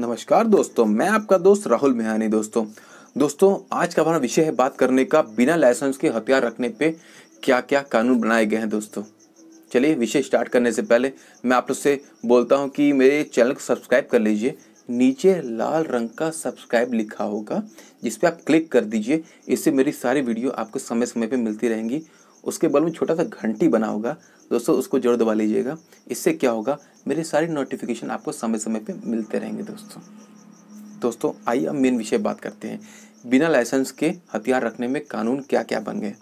नमस्कार दोस्तों मैं आपका दोस्त राहुल मेहानी दोस्तों दोस्तों आज का हमारा विषय है बात करने का बिना लाइसेंस के हथियार रखने पे क्या क्या कानून बनाए गए हैं दोस्तों चलिए विषय स्टार्ट करने से पहले मैं आप लोग से बोलता हूँ कि मेरे चैनल को सब्सक्राइब कर लीजिए नीचे लाल रंग का सब्सक्राइब लिखा होगा जिस पर आप क्लिक कर दीजिए इससे मेरी सारी वीडियो आपको समय समय पर मिलती रहेंगी उसके बल में छोटा सा घंटी बना होगा दोस्तों उसको जोर दबा लीजिएगा इससे क्या होगा मेरे सारे नोटिफिकेशन आपको समय समय पर मिलते रहेंगे दोस्तों दोस्तों आइए अब मेन विषय बात करते हैं बिना लाइसेंस के हथियार रखने में कानून क्या क्या बन गए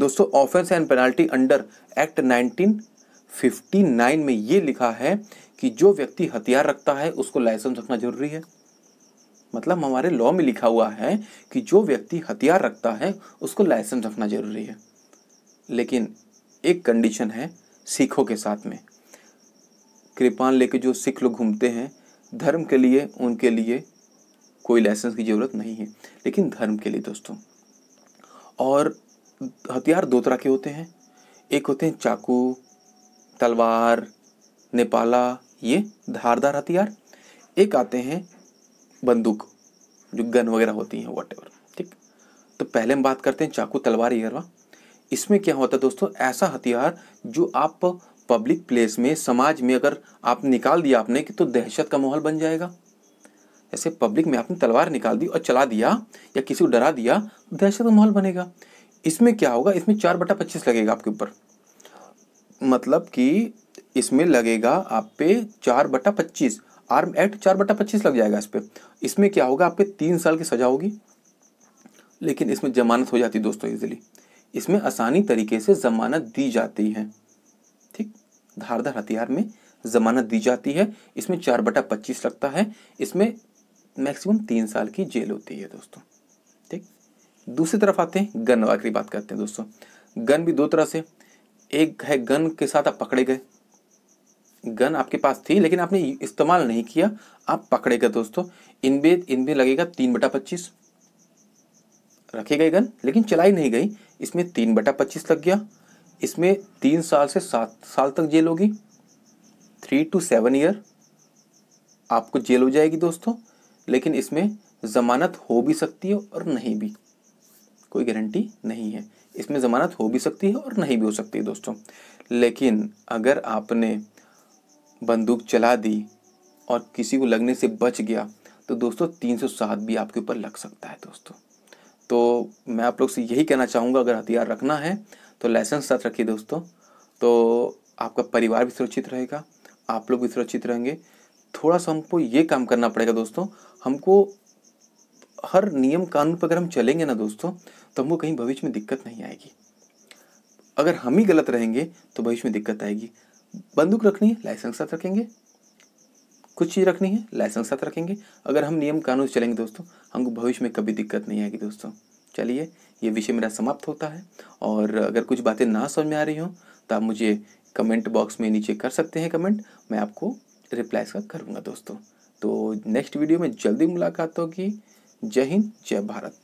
दोस्तों offence and penalty under act 1959 में ये लिखा है कि जो व्यक्ति हथियार रखता है उसको लाइसेंस रखना जरूरी है मतलब हमारे लॉ में लिखा हुआ है कि जो व्यक्ति हथियार रखता है उसको लाइसेंस रखना जरूरी है लेकिन एक कंडीशन है सिखों के साथ में कृपान लेके जो सिख लोग घूमते हैं धर्म के लिए उनके लिए कोई लाइसेंस की ज़रूरत नहीं है लेकिन धर्म के लिए दोस्तों और हथियार दो तरह के होते हैं एक होते हैं चाकू तलवार नेपाला ये धारदार हथियार एक आते हैं बंदूक जो गन वगैरह होती हैं वट ठीक तो पहले हम बात करते हैं चाकू तलवार ये इसमें क्या होता है दोस्तों ऐसा हथियार जो आप पब्लिक प्लेस में समाज में अगर आप निकाल दिया आपने कि तो दहशत का माहौल बन जाएगा जैसे पब्लिक में आपने तलवार निकाल दी और चला दिया या किसी को डरा दिया तो दहशत का माहौल बनेगा इसमें क्या होगा इसमें चार बटा पच्चीस लगेगा आपके ऊपर मतलब कि इसमें लगेगा आप पे चार बटा पच्चीस आर्म एक्ट चार बटा पच्चीस लग जाएगा इस पर इसमें क्या होगा आप पे तीन साल की सजा होगी लेकिन इसमें जमानत हो जाती दोस्तों इजिली इसमें आसानी तरीके से ज़मानत दी जाती है ठीक धारदार हथियार में ज़मानत दी जाती है इसमें चार बटा पच्चीस लगता है इसमें मैक्सिमम तीन साल की जेल होती है दोस्तों ठीक दूसरी तरफ आते हैं गन आखिरी की बात करते हैं दोस्तों गन भी दो तरह से एक है गन के साथ आप पकड़े गए गन आपके पास थी लेकिन आपने इस्तेमाल नहीं किया आप पकड़े गए दोस्तों इनमें इनमें लगेगा तीन बटा पच्चीस रखी गई गन लेकिन चलाई नहीं गई इसमें तीन बटा पच्चीस लग गया इसमें तीन साल से सात साल तक जेल होगी थ्री टू सेवन ईयर आपको जेल हो जाएगी दोस्तों लेकिन इसमें ज़मानत हो भी सकती है और नहीं भी कोई गारंटी नहीं है इसमें ज़मानत हो भी सकती है और नहीं भी हो सकती है दोस्तों लेकिन अगर आपने बंदूक चला दी और किसी को लगने से बच गया तो दोस्तों सात भी आपके ऊपर लग सकता है दोस्तों तो मैं आप लोग से यही कहना चाहूँगा अगर हथियार रखना है तो लाइसेंस साथ रखिए दोस्तों तो आपका परिवार भी सुरक्षित रहेगा आप लोग भी सुरक्षित रहेंगे थोड़ा सा हमको ये काम करना पड़ेगा दोस्तों हमको हर नियम कानून पर अगर हम चलेंगे ना दोस्तों तो हमको कहीं भविष्य में दिक्कत नहीं आएगी अगर हम ही गलत रहेंगे तो भविष्य में दिक्कत आएगी बंदूक रखनी है लाइसेंस साथ रखेंगे कुछ चीज़ रखनी है लाइसेंस साथ रखेंगे अगर हम नियम कानून चलेंगे दोस्तों हमको भविष्य में कभी दिक्कत नहीं आएगी दोस्तों चलिए ये विषय मेरा समाप्त होता है और अगर कुछ बातें ना समझ में आ रही हों तो आप मुझे कमेंट बॉक्स में नीचे कर सकते हैं कमेंट मैं आपको रिप्लाई इसका करूँगा दोस्तों तो नेक्स्ट वीडियो में जल्दी मुलाकात होगी जय हिंद जय भारत